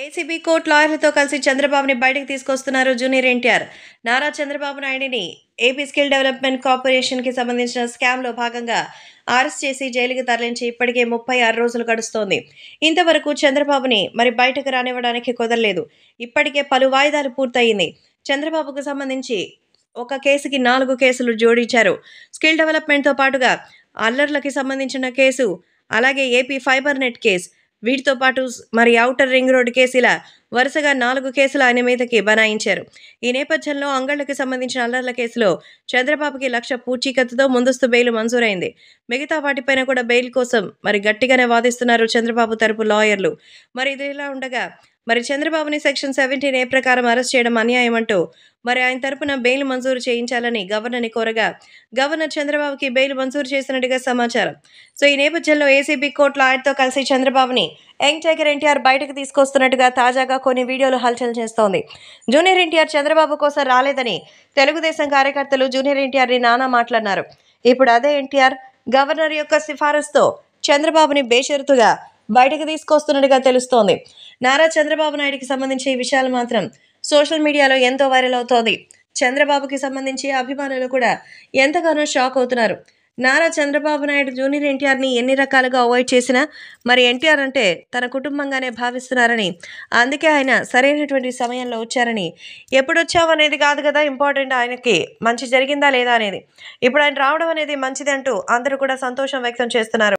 ACB court లాయర్లతో కలిసి చంద్రబాబుని బయటకు తీసుకొస్తున్నారు జూనియర్ ఎన్టీఆర్ నారా చంద్రబాబు నాయుడిని ఏపీ స్కిల్ డెవలప్మెంట్ కార్పొరేషన్కి సంబంధించిన స్కామ్లో భాగంగా అరెస్ట్ చేసి జైలుకి తరలించి ఇప్పటికే ముప్పై ఆరు రోజులు గడుస్తోంది ఇంతవరకు చంద్రబాబుని మరి బయటకు రానివ్వడానికి కుదరలేదు ఇప్పటికే పలు వాయిదాలు పూర్తయింది చంద్రబాబుకు సంబంధించి ఒక కేసుకి నాలుగు కేసులు జోడించారు స్కిల్ డెవలప్మెంట్తో పాటుగా అల్లర్లకి సంబంధించిన కేసు అలాగే ఏపీ ఫైబర్ నెట్ కేసు వీటితో పాటు మరి ఔటర్ రింగ్ రోడ్డు కేసుల వరుసగా నాలుగు కేసులు ఆయన మీదకి బనాయించారు ఈ నేపథ్యంలో అంగళ్లకు సంబంధించిన అల్లర్ల కేసులో చంద్రబాబుకి లక్ష పూచీకత్తుతో ముందస్తు బెయిల్ మంజూరైంది మిగతా వాటిపైన కూడా బెయిల్ కోసం మరి గట్టిగానే వాదిస్తున్నారు చంద్రబాబు తరపు లాయర్లు మరి ఇది ఉండగా మరి చంద్రబాబుని సెక్షన్ సెవెంటీన్ ఏ ప్రకారం అరెస్ట్ చేయడం అన్యాయం అంటూ మరి ఆయన తరపున బెయిల్ మంజూరు చేయించాలని గవర్నర్ని కోరగా గవర్నర్ చంద్రబాబుకి బెయిల్ మంజూరు చేసినట్టుగా సమాచారం సో ఈ నేపథ్యంలో ఏసీబీ కోర్టులో ఆయనతో కలిసి చంద్రబాబుని యంగ్ టైగర్ ఎన్టీఆర్ బయటకు తీసుకొస్తున్నట్టుగా తాజాగా కొన్ని వీడియోలు హల్చల్ చేస్తోంది జూనియర్ ఎన్టీఆర్ చంద్రబాబు కోసం రాలేదని తెలుగుదేశం కార్యకర్తలు జూనియర్ ఎన్టీఆర్ని నానా మాట్లాడినారు ఇప్పుడు అదే ఎన్టీఆర్ గవర్నర్ యొక్క సిఫారసుతో చంద్రబాబుని బేషరతుగా బయటకు తీసుకొస్తున్నట్టుగా తెలుస్తోంది నారా చంద్రబాబు నాయుడికి సంబంధించి ఈ విషయాలు మాత్రం సోషల్ మీడియాలో ఎంతో వైరల్ అవుతోంది చంద్రబాబుకి సంబంధించి అభిమానులు కూడా ఎంతగానో షాక్ అవుతున్నారు నారా చంద్రబాబు నాయుడు జూనియర్ ఎన్టీఆర్ని ఎన్ని రకాలుగా అవాయిడ్ చేసినా మరి ఎన్టీఆర్ అంటే తన కుటుంబంగానే భావిస్తున్నారని అందుకే ఆయన సరైనటువంటి సమయంలో వచ్చారని ఎప్పుడొచ్చావు అనేది కాదు కదా ఇంపార్టెంట్ ఆయనకి మంచి జరిగిందా లేదా అనేది ఇప్పుడు ఆయన రావడం అనేది మంచిది అంటూ అందరూ కూడా సంతోషం వ్యక్తం చేస్తున్నారు